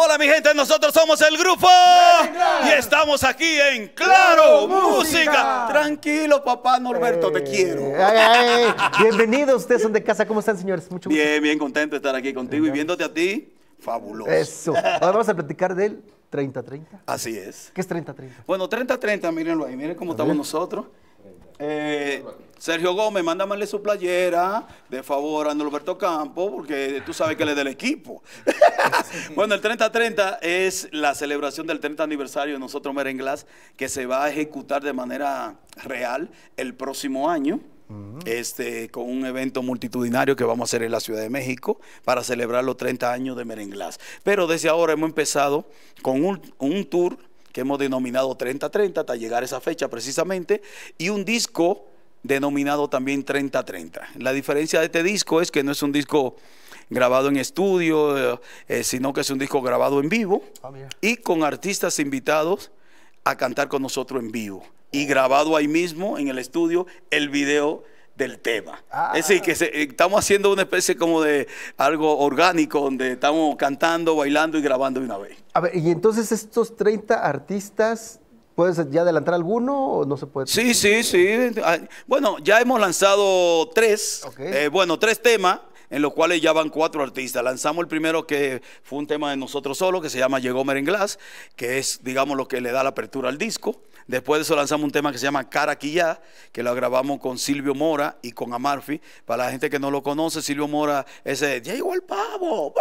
Hola mi gente, nosotros somos el grupo y estamos aquí en Claro, Música. Tranquilo, papá Norberto, te quiero. ¡Bienvenido! bienvenidos, ustedes son de casa. ¿Cómo están, señores? Mucho Bien, bien contento de estar aquí contigo y viéndote a ti. Fabuloso. Eso. Ahora vamos a platicar del 30-30. Así es. ¿Qué es 30-30? Bueno, 30-30, mírenlo ahí, miren cómo estamos nosotros. Eh, Sergio Gómez, mándame su playera, de favor, a Norberto Campo, porque tú sabes que él es del equipo. bueno, el 30-30 es la celebración del 30 aniversario de nosotros Merenglas, que se va a ejecutar de manera real el próximo año. Este, con un evento multitudinario que vamos a hacer en la Ciudad de México para celebrar los 30 años de Merenglás. Pero desde ahora hemos empezado con un, un tour hemos denominado 30-30 hasta llegar a esa fecha precisamente, y un disco denominado también 30-30. La diferencia de este disco es que no es un disco grabado en estudio, eh, eh, sino que es un disco grabado en vivo ah, y con artistas invitados a cantar con nosotros en vivo. Y grabado ahí mismo en el estudio el video del tema. Ah. Es decir, que eh, estamos haciendo una especie como de algo orgánico donde estamos cantando, bailando y grabando de una vez. A ver, y entonces estos 30 artistas ¿Puedes ya adelantar alguno o no se puede? Sí, sí, sí. Ah, bueno, ya hemos lanzado tres, eh, bueno, tres temas, en los cuales ya van cuatro artistas. Lanzamos el primero que fue un tema de nosotros solos, que se llama Llegó Glass, que es, digamos, lo que le da la apertura al disco. Después de eso lanzamos un tema que se llama Caraquilla que lo grabamos con Silvio Mora y con Amarfi. Para la gente que no lo conoce, Silvio Mora es de, ya el pavo.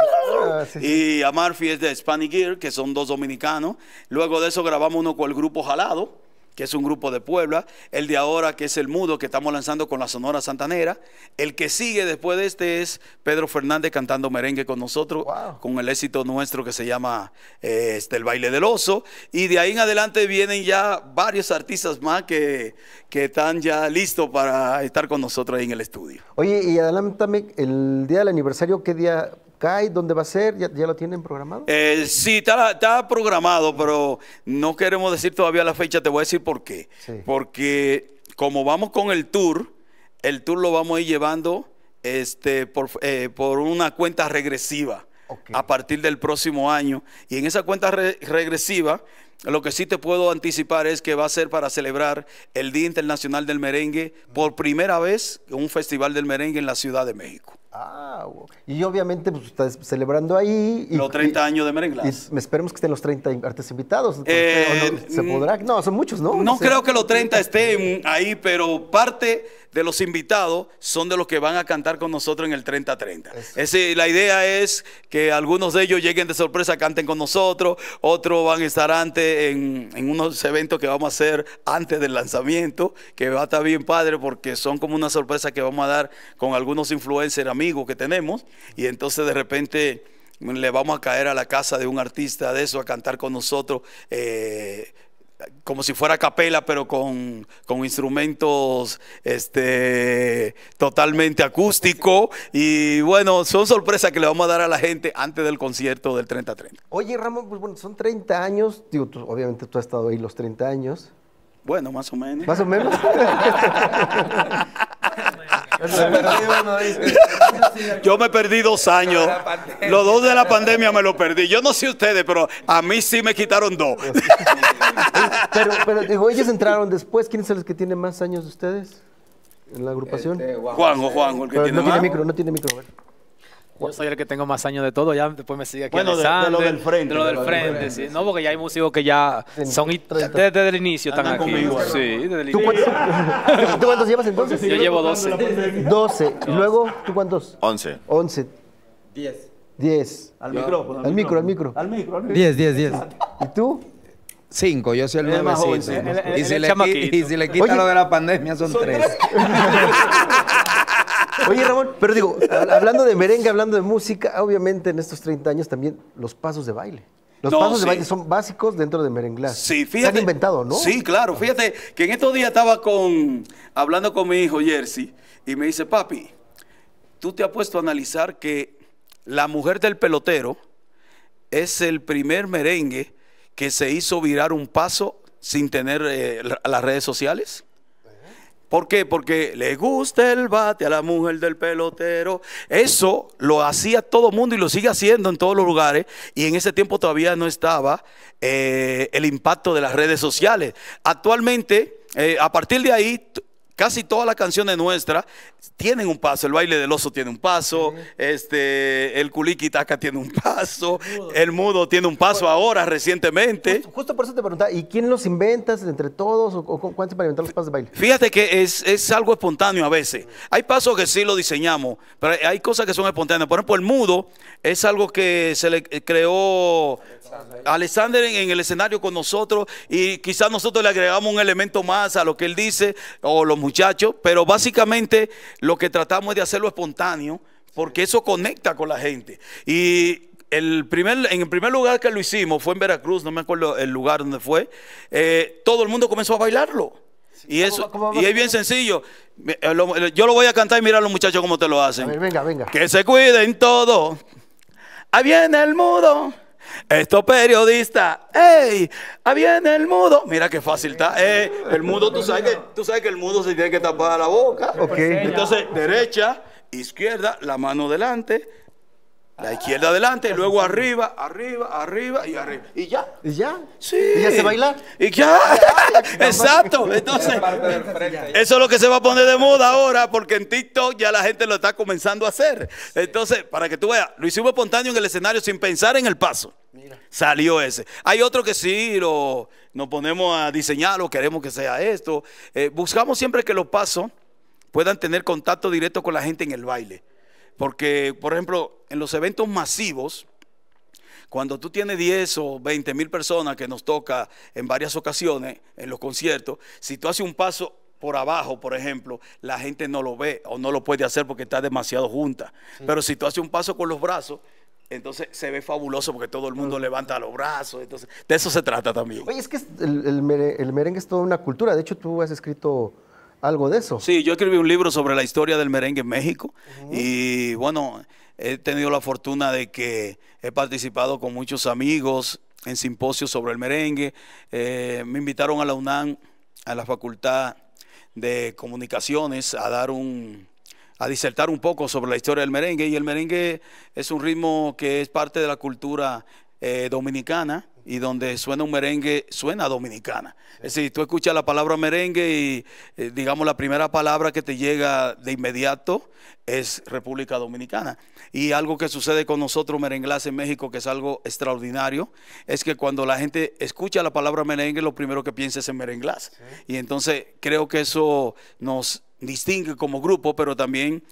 Ah, y Amarfi es de Spanish Gear, que son dos dominicanos. Luego de eso grabamos uno con el grupo Jalado que es un grupo de Puebla, el de ahora, que es el mudo, que estamos lanzando con la Sonora Santanera, el que sigue después de este es Pedro Fernández cantando merengue con nosotros, con el éxito nuestro que se llama eh, este, El Baile del Oso, y de ahí en adelante vienen ya varios artistas más que, están ya listos para estar con nosotros ahí en el estudio. Oye, y adelante el día del aniversario, ¿qué día ¿dónde va a ser? ¿Ya, lo tienen programado? Eh, sí, está, programado, pero no queremos decir todavía la fecha, te voy a decir por qué. Porque como vamos con el tour, el tour lo vamos a ir llevando este, por, eh, una cuenta regresiva. a partir del próximo año. Y en esa cuenta regresiva, lo que sí te puedo anticipar es que va a ser para celebrar el Día Internacional del Merengue por primera vez, un festival del merengue en la Ciudad de México. Ah, y obviamente, pues está celebrando ahí. los 30 años de Merenglas. esperemos que estén los 30 artistas invitados. Eh, no, son muchos, ¿no? No, creo que los 30 estén ahí, pero parte de los invitados son de los que van a cantar con nosotros en el 30-30. la idea es que algunos de ellos lleguen de sorpresa, canten con nosotros, otros van a estar antes en unos eventos que vamos a hacer antes del lanzamiento, que va a estar bien padre porque son como una sorpresa que vamos a dar con algunos influencers amigos que tenemos y entonces de repente le vamos a caer a la casa de un artista de eso a cantar con nosotros. Eh, como si fuera capela, pero con, con, instrumentos este, totalmente acústico. Y bueno, son sorpresas que le vamos a dar a la gente antes del concierto del 30-30. Oye, Ramón, pues bueno, son 30 años. Digo, obviamente tú has estado ahí los 30 años. Bueno, más o menos. Más o menos. Yo me perdí dos años. Los dos de la pandemia me lo perdí. Yo no sé ustedes, pero a mí sí me quitaron dos. pero, digo, ellos entraron después. ¿Quiénes son los que tiene más años de ustedes? En la agrupación. Juan, este, Juan, el que no Tiene micro, no tiene micro. Yo soy el que tengo más años de todo, ya después me sigue aquí bueno, de, de, lo del frente. De lo del frente, frente sí. No, porque ya hay músicos que ya son desde, desde el inicio están aquí. Conmigo, sí, desde el inicio. ¿Tú, cuántos llevas entonces? Yo llevo 12. 12. ¿Y luego tú cuántos? 11. 11. 10. 10. Al micrófono. Al micro, al micro. Al micro, al micro. 10, 10, 10. ¿Y tú? 5, yo soy el 9, nuevecito. Y, si le, quita lo de la pandemia son, tres. Oye, Ramón, pero digo, hablando de merengue, hablando de música, obviamente en estos 30 años también los pasos de baile. Los pasos de baile son básicos dentro de merengue. Sí, fíjate. Se han inventado, ¿no? Sí, claro. Fíjate que en estos días estaba con, hablando con mi hijo Jersey y me dice, papi, tú te has puesto a analizar que la mujer del pelotero es el primer merengue que se hizo virar un paso sin tener eh, las redes sociales. ¿Por qué? Porque le gusta el bate a la mujer del pelotero. Eso lo hacía todo el mundo y lo sigue haciendo en todos los lugares. Y en ese tiempo todavía no estaba eh, el impacto de las redes sociales. Actualmente, eh, a partir de ahí, casi todas las canciones nuestras tienen un paso. El baile del oso tiene un paso. Este, el culiquitaca tiene un paso. El mudo tiene un paso ahora, recientemente. Justo, por eso te preguntaba, ¿y quién los inventas entre todos? ¿O, cuántos para inventar los pasos de baile? Fíjate que es, algo espontáneo a veces. Hay pasos que sí lo diseñamos, pero hay cosas que son espontáneas. Por ejemplo, el mudo es algo que se le eh, creó Alexander, Alexander en el escenario con nosotros y quizás nosotros le agregamos un elemento más a lo que él dice o los muchachos, pero básicamente lo que tratamos es de hacerlo espontáneo, porque eso conecta con la gente. Y el primer, en el primer lugar que lo hicimos fue en Veracruz, no me acuerdo el lugar donde fue, eh, todo el mundo comenzó a bailarlo. y, eso, y es bien sencillo. Eh, eh, yo lo voy a cantar y mira a los muchachos cómo te lo hacen. venga, venga. Que se cuiden todo. Ahí viene el mudo. Esto periodista, ¡ey! ¡Ah, viene el mudo! Mira qué fácil está. Eh. el mudo, tú sabes, que, tú sabes que el mudo se tiene que tapar la boca. Okay. Entonces, derecha, izquierda, la mano delante la izquierda adelante, ah, luego arriba, arriba, arriba y arriba. ¿Y ya? ¿Y ya? Sí. ¿Y ya se baila? ¿Y ya? Exacto. Entonces, eso es lo que se va a poner de moda ahora porque en TikTok ya la gente lo está comenzando a hacer. Entonces, para que tú veas, lo hicimos espontáneo en el escenario sin pensar en el paso. Mira. Salió ese. Hay otro que sí, lo, nos ponemos a diseñarlo, queremos que sea esto. Eh, buscamos siempre que los pasos puedan tener contacto directo con la gente en el baile. Porque, por ejemplo, en los eventos masivos, cuando tú tienes 10 o 20 mil personas que nos toca en varias ocasiones en los conciertos, si tú haces un paso por abajo, por ejemplo, la gente no lo ve o no lo puede hacer porque está demasiado junta. Pero si tú haces un paso con los brazos, entonces se ve fabuloso porque todo el mundo levanta los brazos. Entonces, de eso se trata también. Oye, es que el, el merengue es toda una cultura. De hecho, tú has escrito algo de eso. Sí, yo escribí un libro sobre la historia del merengue en México y bueno, he tenido la fortuna de que he participado con muchos amigos en simposios sobre el merengue. Eh, me invitaron a la UNAM, a la Facultad de Comunicaciones, a dar un a disertar un poco sobre la historia del merengue y el merengue es un ritmo que es parte de la cultura eh, dominicana y donde suena un merengue, suena dominicana. Es decir, tú escuchas la palabra merengue y eh, digamos la primera palabra que te llega de inmediato es República Dominicana. Y algo que sucede con nosotros merenglas en México, que es algo extraordinario, es que cuando la gente escucha la palabra merengue, lo primero que piensa es en merenglas. Y entonces creo que eso nos distingue como grupo, pero también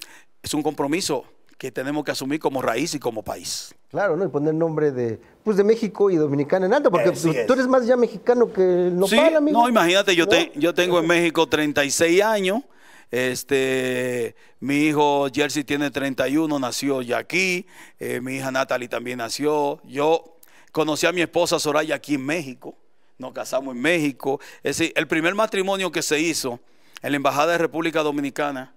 es un compromiso que tenemos que asumir como raíz y como país. Claro, ¿no? Y poner nombre de, pues, de México y Dominicana en alto, porque pues, tú, eres más ya mexicano que no amigo. No, imagínate, yo, yo tengo en México 36 años, este, mi hijo Jersey tiene 31, nació ya aquí, eh, mi hija Natalie también nació, yo conocí a mi esposa Soraya aquí en México, nos casamos en México, es decir, el primer matrimonio que se hizo en la Embajada de República Dominicana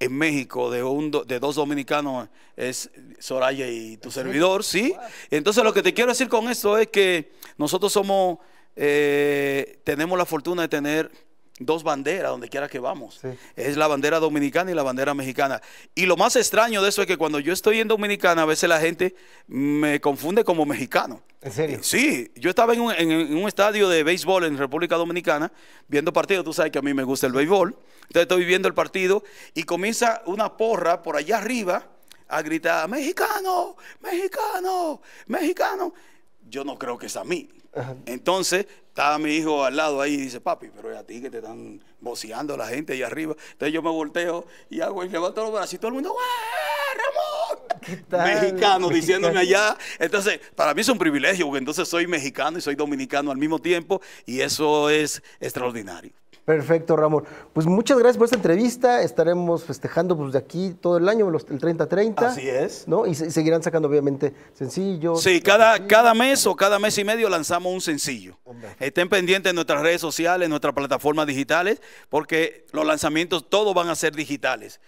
en México de, un, de dos dominicanos es Soraya y tu servidor, ¿sí? Entonces lo que te quiero decir con esto es que nosotros somos, eh, tenemos la fortuna de tener dos banderas donde quiera que vamos. Es la bandera dominicana y la bandera mexicana. Y lo más extraño de eso es que cuando yo estoy en Dominicana, a veces la gente me confunde como mexicano. ¿En serio? Eh, sí, yo estaba en un, un estadio de béisbol en República Dominicana viendo partido Tú sabes que a mí me gusta el béisbol. Entonces estoy viendo el partido y comienza una porra por allá arriba a gritar: ¡Mexicano! ¡Mexicano! ¡Mexicano! yo no creo que es a mí. Entonces, estaba mi hijo al lado ahí y dice, papi, pero es a ti que te están voceando la gente ahí arriba. Entonces yo me volteo y hago y levanto los brazos y todo el mundo, ¡Ramón! Mexicano, diciéndome allá. Entonces, para mí es un privilegio, porque entonces soy mexicano y soy dominicano al mismo tiempo y eso es extraordinario. Perfecto, Ramón. Pues muchas gracias por esta entrevista. Estaremos festejando pues, de aquí todo el año, los, el 30-30. Así es. ¿no? Y seguirán sacando, obviamente, sencillos. Sí, cada, cada mes o cada mes y medio lanzamos un sencillo. Estén pendientes en nuestras redes sociales, en nuestras plataformas digitales, porque los lanzamientos todos van a ser digitales.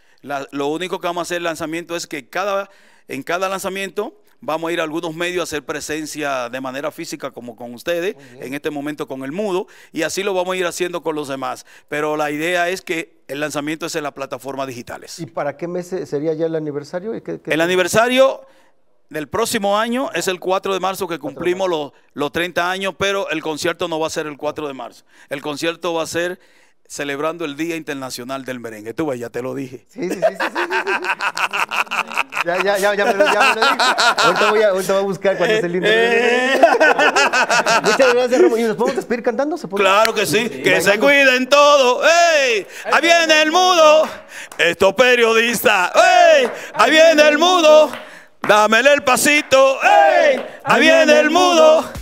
lo único que vamos a hacer el lanzamiento es que cada, en cada lanzamiento vamos a ir a algunos medios a hacer presencia de manera física como con ustedes, en este momento con el mudo, y así lo vamos a ir haciendo con los demás. Pero la idea es que el lanzamiento es en las plataformas digitales. ¿Y para qué mes sería ya el aniversario? El aniversario del próximo año es el 4 de marzo que cumplimos Los, 30 años, pero el concierto no va a ser el 4 de marzo. El concierto va a ser celebrando el Día Internacional del Merengue. Tú, ya te lo dije. sí. Ya, ya, ya, ya me lo, ya Ahorita voy, a, a buscar cuál es el lindo. Muchas gracias, ¿Y nos podemos despedir cantando? ¿Se puede? Claro que sí. Que se cuiden todos. ¡Ey! Ahí viene el mudo. Esto periodista. ¡Ey! Ahí viene el mudo. Dámele el pasito. ¡Ey! Ahí viene el mudo.